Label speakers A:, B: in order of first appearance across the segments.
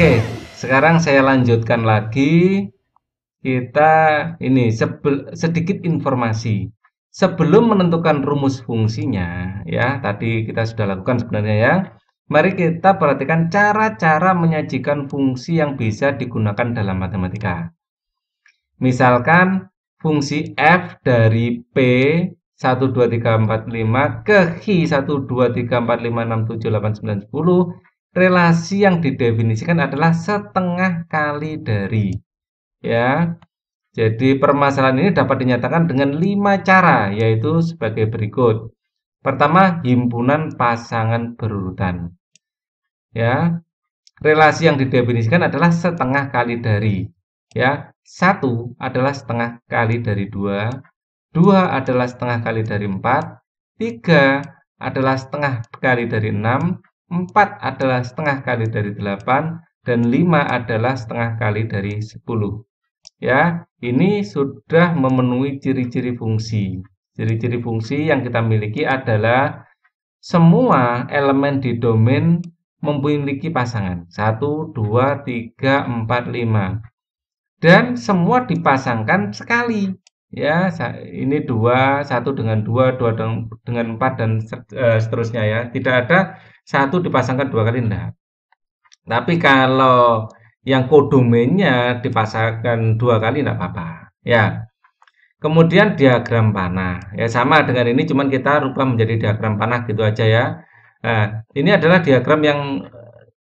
A: Oke, sekarang saya lanjutkan lagi. Kita ini sebel, sedikit informasi. Sebelum menentukan rumus fungsinya, ya tadi kita sudah lakukan sebenarnya ya. Mari kita perhatikan cara-cara menyajikan fungsi yang bisa digunakan dalam matematika. Misalkan fungsi f dari p 1, 2, 3, 4, 5 ke Hi 1, 2, 3, 4, 5, 6, 7, 8, 9, 10 relasi yang didefinisikan adalah setengah kali dari. Ya. Jadi permasalahan ini dapat dinyatakan dengan lima cara yaitu sebagai berikut. Pertama, himpunan pasangan berurutan. Ya. Relasi yang didefinisikan adalah setengah kali dari. Ya. Satu adalah setengah kali dari dua. Dua adalah setengah kali dari empat. Tiga adalah setengah kali dari enam. 4 adalah setengah kali dari 8, dan 5 adalah setengah kali dari 10. Ya, ini sudah memenuhi ciri-ciri fungsi. Ciri-ciri fungsi yang kita miliki adalah semua elemen di domain memiliki pasangan. 1, 2, 3, 4, 5. Dan semua dipasangkan sekali. Ya, ini dua, satu dengan dua, dua dengan empat dan e, seterusnya ya. Tidak ada satu dipasangkan dua kali tidak. Tapi kalau yang kodomennya dipasangkan dua kali tidak apa-apa. Ya. Kemudian diagram panah. Ya sama dengan ini cuman kita rubah menjadi diagram panah gitu aja ya. Nah, ini adalah diagram yang e,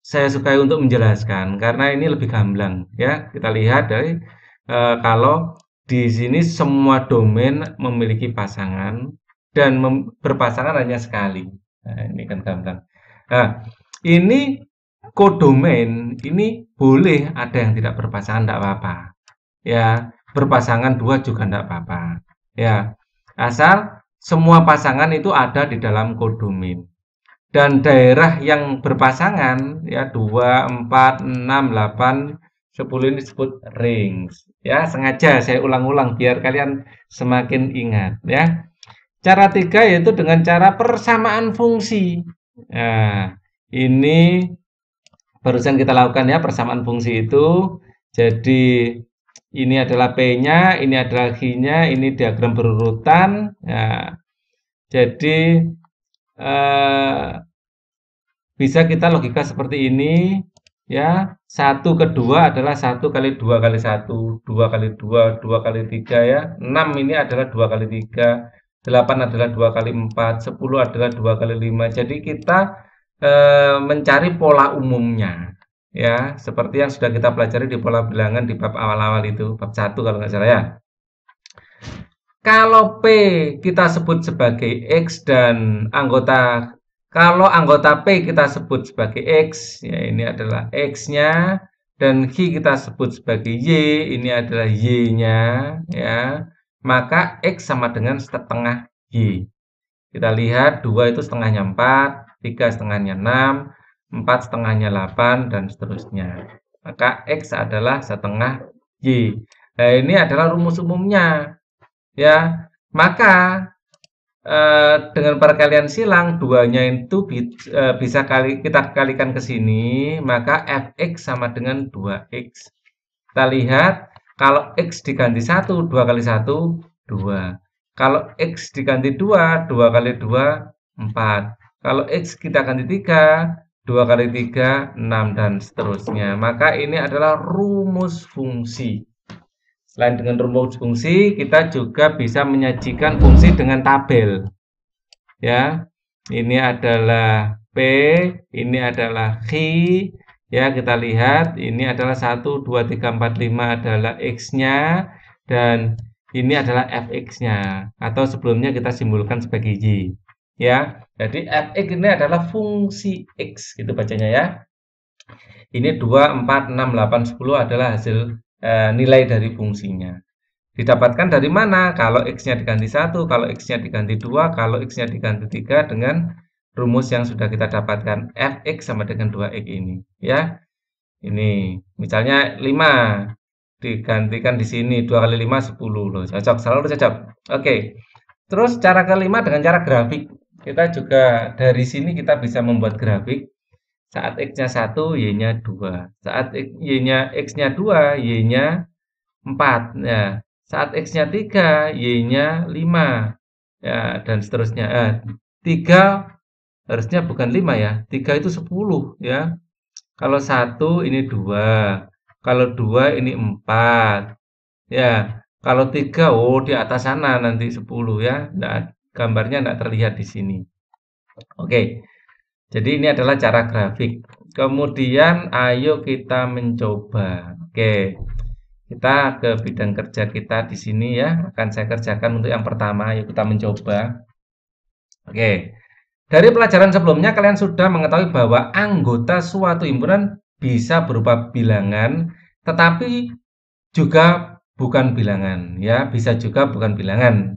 A: saya sukai untuk menjelaskan karena ini lebih gamblang ya. Kita lihat dari eh, kalau di sini semua domain memiliki pasangan dan mem, berpasangan hanya sekali. Nah, ini kan gampang. Nah, ini kodomain ini boleh ada yang tidak berpasangan tidak apa-apa. Ya, berpasangan dua juga tidak apa-apa. Ya, asal semua pasangan itu ada di dalam kodomain. Dan daerah yang berpasangan ya dua empat enam delapan 10 ini disebut rings. Ya, sengaja saya ulang-ulang biar kalian semakin ingat ya. Cara tiga yaitu dengan cara persamaan fungsi. Nah, ini barusan kita lakukan ya persamaan fungsi itu. Jadi ini adalah P-nya, ini adalah G-nya, ini diagram berurutan. Nah, jadi eh, bisa kita logika seperti ini ya satu kedua adalah satu kali dua kali satu dua kali dua dua kali tiga ya enam ini adalah dua kali tiga delapan adalah dua kali empat sepuluh adalah dua kali lima jadi kita e, mencari pola umumnya ya seperti yang sudah kita pelajari di pola bilangan di bab awal-awal itu bab satu kalau nggak salah ya kalau P kita sebut sebagai X dan anggota kalau anggota P kita sebut sebagai X, ya ini adalah X-nya, dan Q kita sebut sebagai Y, ini adalah Y-nya, ya maka X sama dengan setengah Y. Kita lihat, 2 itu setengahnya 4, 3 setengahnya 6, 4 setengahnya 8, dan seterusnya. Maka X adalah setengah Y. Nah, ini adalah rumus umumnya. ya. Maka Eh, dengan perkalian silang duanya itu bi, uh, bisa kali kita kalikan ke sini maka fx sama dengan 2x kita lihat kalau x diganti 1 2 kali 1 2 kalau x diganti 2 2 kali 2 4 kalau x kita ganti 3 2 kali 3 6 dan seterusnya maka ini adalah rumus fungsi Selain dengan rumus fungsi, kita juga bisa menyajikan fungsi dengan tabel. Ya, ini adalah P, ini adalah Q. Ya, kita lihat ini adalah 1, 2, 3, 4, 5 adalah X-nya. Dan ini adalah fx-nya atau sebelumnya kita simbolkan sebagai y ya jadi fx ini adalah fungsi x gitu bacanya ya ini 2 4 6 8 10 adalah hasil e, nilai dari fungsinya. Didapatkan dari mana? Kalau x-nya diganti satu, kalau x-nya diganti dua, kalau x-nya diganti tiga dengan rumus yang sudah kita dapatkan fx sama dengan 2x ini. Ya, ini misalnya 5 digantikan di sini 2 kali 5 10 loh cocok selalu cocok oke terus cara kelima dengan cara grafik kita juga dari sini kita bisa membuat grafik saat X-nya 1, Y-nya 2. Saat Y-nya X-nya 2, Y-nya 4. Ya. Saat X-nya 3, Y-nya 5. Ya, dan seterusnya. Eh, 3 harusnya bukan 5 ya. 3 itu 10 ya. Kalau 1 ini 2. Kalau 2 ini 4. Ya, kalau 3 oh di atas sana nanti 10 ya. Nah, gambarnya tidak terlihat di sini. Oke. Okay. Jadi ini adalah cara grafik. Kemudian ayo kita mencoba. Oke. Kita ke bidang kerja kita di sini ya. Akan saya kerjakan untuk yang pertama, ayo kita mencoba. Oke. Dari pelajaran sebelumnya kalian sudah mengetahui bahwa anggota suatu himpunan bisa berupa bilangan, tetapi juga bukan bilangan ya, bisa juga bukan bilangan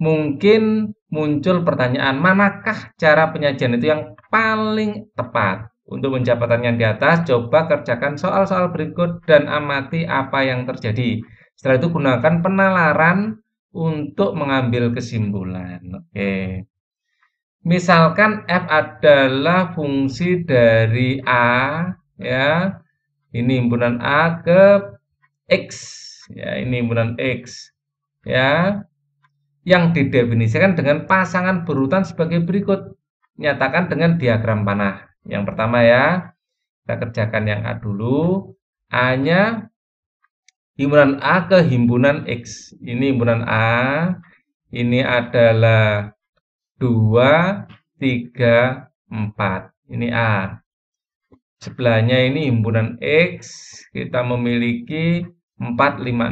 A: mungkin muncul pertanyaan manakah cara penyajian itu yang paling tepat. Untuk mencapai yang di atas, coba kerjakan soal-soal berikut dan amati apa yang terjadi. Setelah itu gunakan penalaran untuk mengambil kesimpulan. Oke. Misalkan F adalah fungsi dari A ya. Ini himpunan A ke X ya, ini himpunan X ya yang didefinisikan dengan pasangan berurutan sebagai berikut. Nyatakan dengan diagram panah. Yang pertama ya, kita kerjakan yang A dulu. A-nya himpunan A ke himpunan X. Ini himpunan A. Ini adalah 2, 3, 4. Ini A. Sebelahnya ini himpunan X. Kita memiliki 4, 5, 6. 4,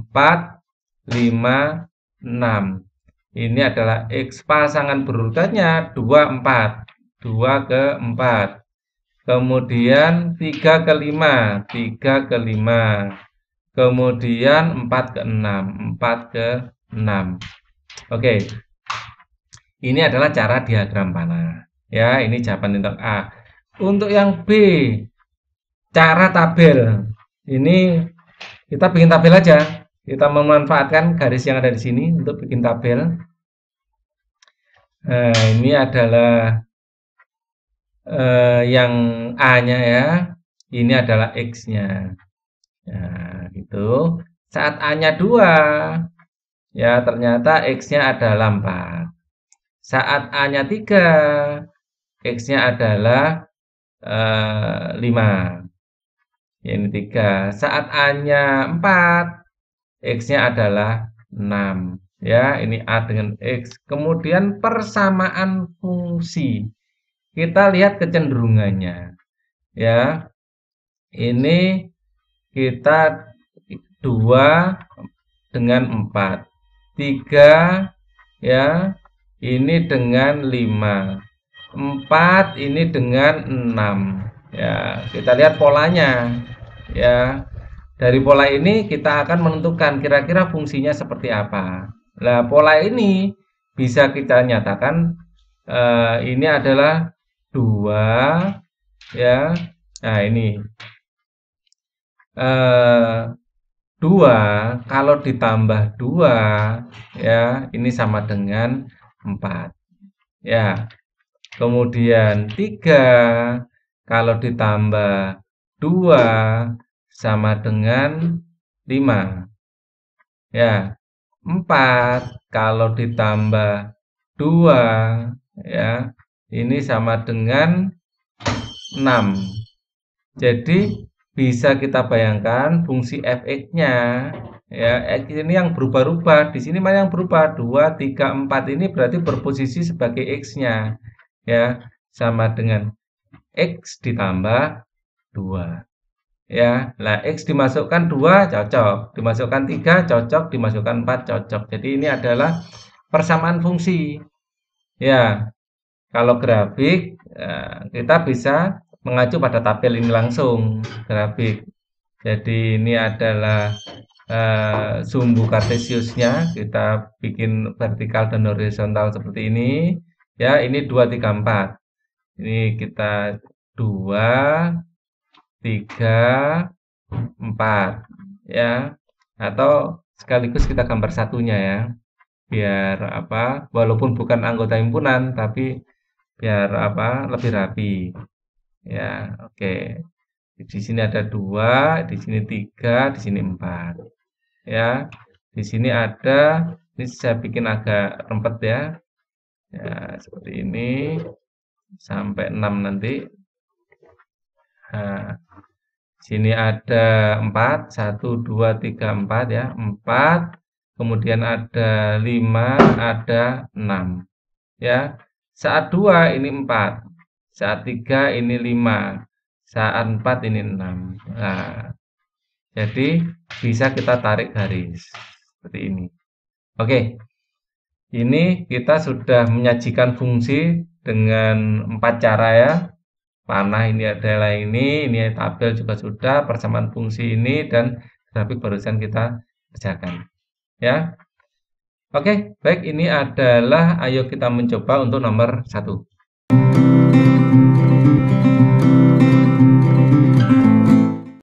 A: 5, 6. Ini adalah X pasangan berurutannya 2, 4. 2 ke 4. Kemudian 3 ke 5. 3 ke 5. Kemudian 4 ke 6. 4 ke 6. Oke. Ini adalah cara diagram panah. Ya, ini jawaban untuk A. Untuk yang B, cara tabel. Ini kita bikin tabel aja kita memanfaatkan garis yang ada di sini untuk bikin tabel. Nah, ini adalah eh, yang A-nya ya. Ini adalah X-nya. Nah, gitu. Saat A-nya 2, ya ternyata X-nya adalah 4. Saat A-nya 3, X-nya adalah eh, 5. Ini 3. Saat A-nya 4, X-nya adalah 6. Ya, ini A dengan X. Kemudian persamaan fungsi. Kita lihat kecenderungannya. Ya, ini kita 2 dengan 4. 3 ya, ini dengan 5. 4 ini dengan 6. Ya, kita lihat polanya. Ya, dari pola ini kita akan menentukan kira-kira fungsinya seperti apa. Nah, pola ini bisa kita nyatakan eh, ini adalah dua ya. Nah, ini eh, dua kalau ditambah dua ya ini sama dengan empat ya. Kemudian tiga kalau ditambah dua sama dengan 5. Ya, 4 kalau ditambah 2 ya, ini sama dengan 6. Jadi bisa kita bayangkan fungsi fx-nya ya x ini yang berubah-ubah di sini mana yang berubah 2 3 4 ini berarti berposisi sebagai x-nya ya sama dengan x ditambah 2 ya lah x dimasukkan dua cocok dimasukkan tiga cocok dimasukkan empat cocok jadi ini adalah persamaan fungsi ya kalau grafik eh, kita bisa mengacu pada tabel ini langsung grafik jadi ini adalah uh, sumbu kartesiusnya kita bikin vertikal dan horizontal seperti ini ya ini dua tiga empat ini kita dua tiga, empat, ya. Atau sekaligus kita gambar satunya ya, biar apa? Walaupun bukan anggota himpunan, tapi biar apa? Lebih rapi. Ya, oke. Okay. Di sini ada dua, di sini tiga, di sini empat. Ya, di sini ada. Ini saya bikin agak rempet ya. Ya, seperti ini sampai 6 nanti. Nah, Sini ada 4, 1, 2, 3, 4 ya. 4, kemudian ada 5, ada 6. Ya. Saat 2 ini 4. Saat 3 ini 5. Saat 4 ini 6. Nah, jadi bisa kita tarik garis seperti ini. Oke. Ini kita sudah menyajikan fungsi dengan empat cara ya panah ini adalah ini, ini tabel juga sudah, persamaan fungsi ini, dan grafik barusan kita kerjakan. Ya, Oke, baik ini adalah ayo kita mencoba untuk nomor satu.